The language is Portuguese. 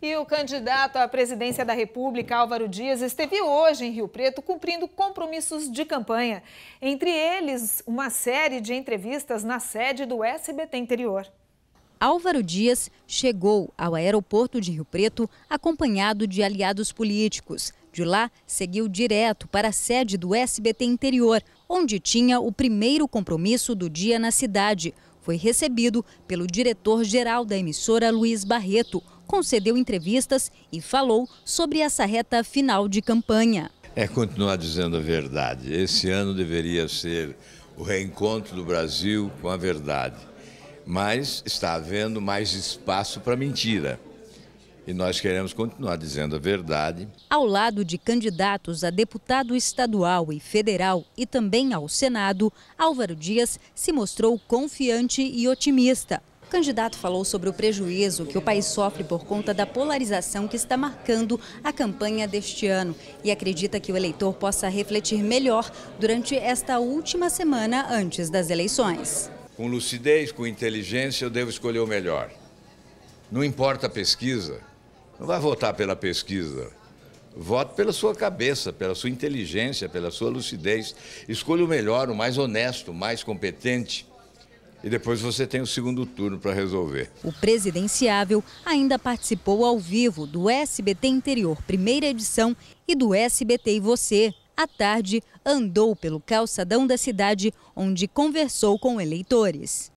E o candidato à presidência da República, Álvaro Dias, esteve hoje em Rio Preto cumprindo compromissos de campanha. Entre eles, uma série de entrevistas na sede do SBT Interior. Álvaro Dias chegou ao aeroporto de Rio Preto acompanhado de aliados políticos. De lá, seguiu direto para a sede do SBT Interior, onde tinha o primeiro compromisso do dia na cidade. Foi recebido pelo diretor-geral da emissora, Luiz Barreto concedeu entrevistas e falou sobre essa reta final de campanha. É continuar dizendo a verdade. Esse ano deveria ser o reencontro do Brasil com a verdade. Mas está havendo mais espaço para mentira. E nós queremos continuar dizendo a verdade. Ao lado de candidatos a deputado estadual e federal e também ao Senado, Álvaro Dias se mostrou confiante e otimista. O candidato falou sobre o prejuízo que o país sofre por conta da polarização que está marcando a campanha deste ano e acredita que o eleitor possa refletir melhor durante esta última semana antes das eleições. Com lucidez, com inteligência, eu devo escolher o melhor. Não importa a pesquisa, não vai votar pela pesquisa. Vote pela sua cabeça, pela sua inteligência, pela sua lucidez. Escolha o melhor, o mais honesto, o mais competente e depois você tem o segundo turno para resolver. O presidenciável ainda participou ao vivo do SBT Interior, primeira edição, e do SBT e Você. À tarde, andou pelo calçadão da cidade, onde conversou com eleitores.